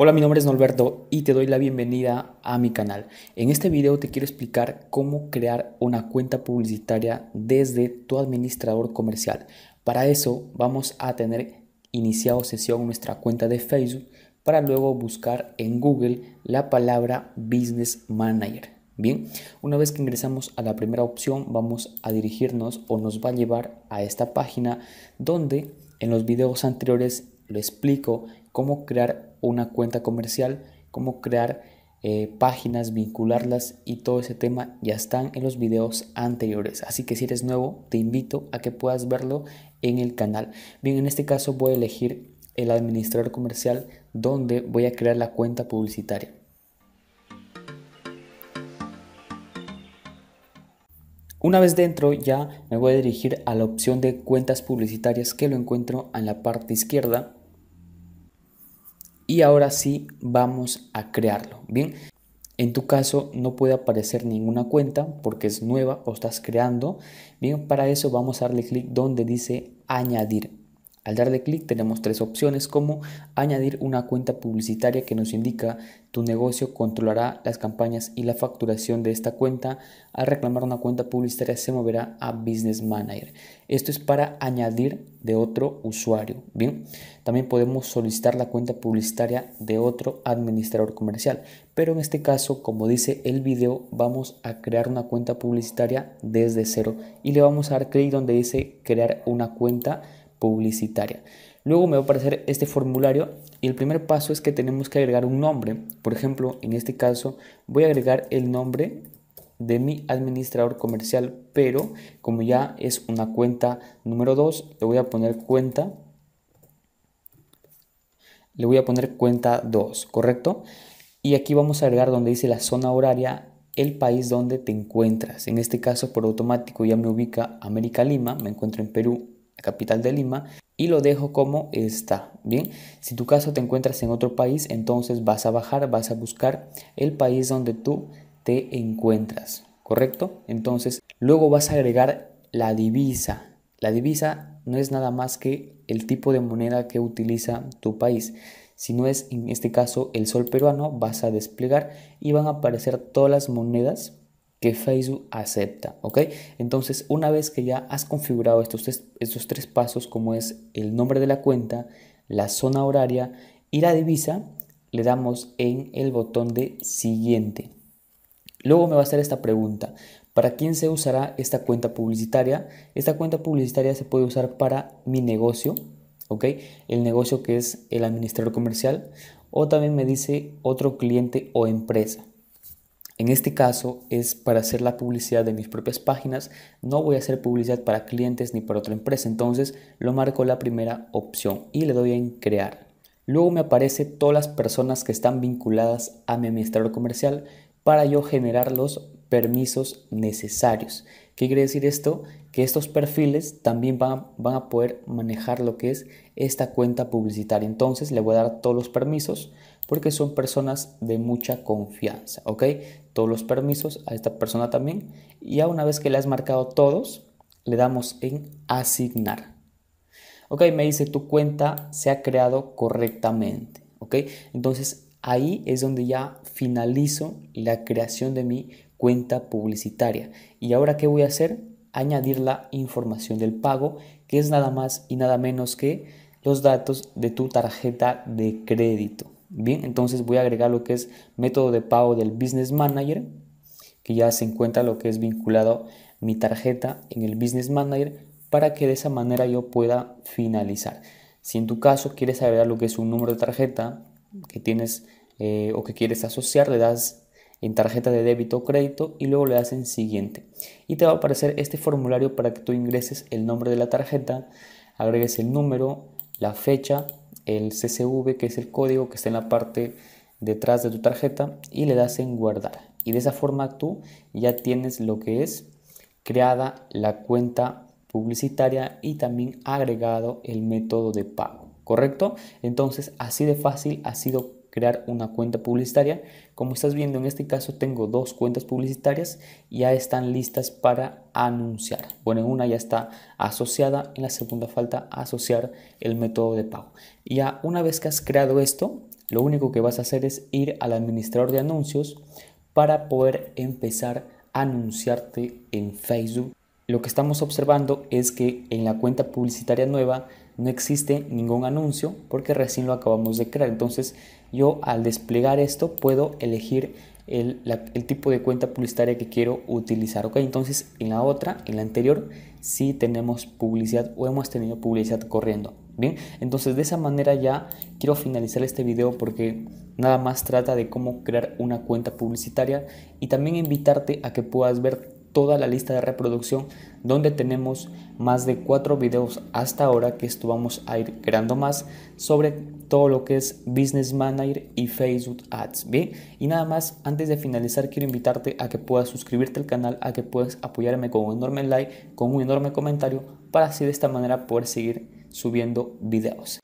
Hola, mi nombre es Norberto y te doy la bienvenida a mi canal. En este video te quiero explicar cómo crear una cuenta publicitaria desde tu administrador comercial. Para eso vamos a tener iniciado sesión nuestra cuenta de Facebook para luego buscar en Google la palabra Business Manager. Bien, una vez que ingresamos a la primera opción vamos a dirigirnos o nos va a llevar a esta página donde en los videos anteriores lo explico cómo crear una cuenta comercial, cómo crear eh, páginas, vincularlas y todo ese tema ya están en los videos anteriores. Así que si eres nuevo, te invito a que puedas verlo en el canal. Bien, en este caso voy a elegir el administrador comercial donde voy a crear la cuenta publicitaria. Una vez dentro ya me voy a dirigir a la opción de cuentas publicitarias que lo encuentro en la parte izquierda y ahora sí vamos a crearlo. Bien, en tu caso no puede aparecer ninguna cuenta porque es nueva o estás creando. Bien, para eso vamos a darle clic donde dice añadir. Al darle clic tenemos tres opciones como añadir una cuenta publicitaria que nos indica tu negocio controlará las campañas y la facturación de esta cuenta. Al reclamar una cuenta publicitaria se moverá a Business Manager. Esto es para añadir de otro usuario. Bien, también podemos solicitar la cuenta publicitaria de otro administrador comercial. Pero en este caso, como dice el video, vamos a crear una cuenta publicitaria desde cero y le vamos a dar clic donde dice crear una cuenta publicitaria. Luego me va a aparecer este formulario y el primer paso es que tenemos que agregar un nombre. Por ejemplo, en este caso voy a agregar el nombre de mi administrador comercial, pero como ya es una cuenta número 2, le voy a poner cuenta le voy a poner cuenta 2, ¿correcto? Y aquí vamos a agregar donde dice la zona horaria el país donde te encuentras. En este caso, por automático ya me ubica América Lima, me encuentro en Perú, capital de Lima, y lo dejo como está. Bien, si tu caso te encuentras en otro país, entonces vas a bajar, vas a buscar el país donde tú te encuentras, ¿correcto? Entonces, luego vas a agregar la divisa. La divisa no es nada más que el tipo de moneda que utiliza tu país. Si no es en este caso el sol peruano, vas a desplegar y van a aparecer todas las monedas que Facebook acepta, ¿ok? Entonces, una vez que ya has configurado estos tres, tres pasos, como es el nombre de la cuenta, la zona horaria y la divisa, le damos en el botón de siguiente. Luego me va a hacer esta pregunta. ¿Para quién se usará esta cuenta publicitaria? Esta cuenta publicitaria se puede usar para mi negocio, ¿ok? El negocio que es el administrador comercial. O también me dice otro cliente o empresa. En este caso es para hacer la publicidad de mis propias páginas, no voy a hacer publicidad para clientes ni para otra empresa, entonces lo marco la primera opción y le doy en crear. Luego me aparece todas las personas que están vinculadas a mi administrador comercial para yo generar los permisos necesarios. ¿Qué quiere decir esto? Que estos perfiles también van, van a poder manejar lo que es esta cuenta publicitaria. Entonces le voy a dar todos los permisos porque son personas de mucha confianza, ¿ok? Todos los permisos a esta persona también. Y ya una vez que le has marcado todos, le damos en asignar. Ok, me dice tu cuenta se ha creado correctamente, ok. Entonces ahí es donde ya finalizo la creación de mi cuenta publicitaria. Y ahora, ¿qué voy a hacer? Añadir la información del pago, que es nada más y nada menos que los datos de tu tarjeta de crédito. Bien, entonces voy a agregar lo que es método de pago del Business Manager, que ya se encuentra lo que es vinculado mi tarjeta en el Business Manager para que de esa manera yo pueda finalizar. Si en tu caso quieres agregar lo que es un número de tarjeta que tienes eh, o que quieres asociar, le das en tarjeta de débito o crédito y luego le das en siguiente. Y te va a aparecer este formulario para que tú ingreses el nombre de la tarjeta, agregues el número, la fecha el CCV, que es el código que está en la parte detrás de tu tarjeta, y le das en guardar. Y de esa forma tú ya tienes lo que es creada la cuenta publicitaria y también agregado el método de pago. ¿Correcto? Entonces, así de fácil ha sido crear una cuenta publicitaria. Como estás viendo en este caso tengo dos cuentas publicitarias ya están listas para anunciar. Bueno, en una ya está asociada, en la segunda falta asociar el método de pago. ya una vez que has creado esto, lo único que vas a hacer es ir al administrador de anuncios para poder empezar a anunciarte en Facebook. Lo que estamos observando es que en la cuenta publicitaria nueva no existe ningún anuncio porque recién lo acabamos de crear. Entonces yo al desplegar esto puedo elegir el, tipo de cuenta publicitaria que quiero utilizar. Ok, entonces en la otra, en la anterior, sí tenemos publicidad o hemos tenido publicidad corriendo. Bien, entonces de esa manera ya quiero finalizar este video porque nada más trata de cómo crear una cuenta publicitaria y también invitarte a que puedas ver toda la lista de reproducción donde tenemos más de cuatro videos hasta ahora que esto vamos a ir creando más sobre todo lo que es Business Manager y Facebook Ads. Bien, y nada más, antes de finalizar quiero invitarte a que puedas suscribirte al canal, a que puedas apoyarme con un enorme like, con un enorme comentario, para así de esta manera poder seguir subiendo videos.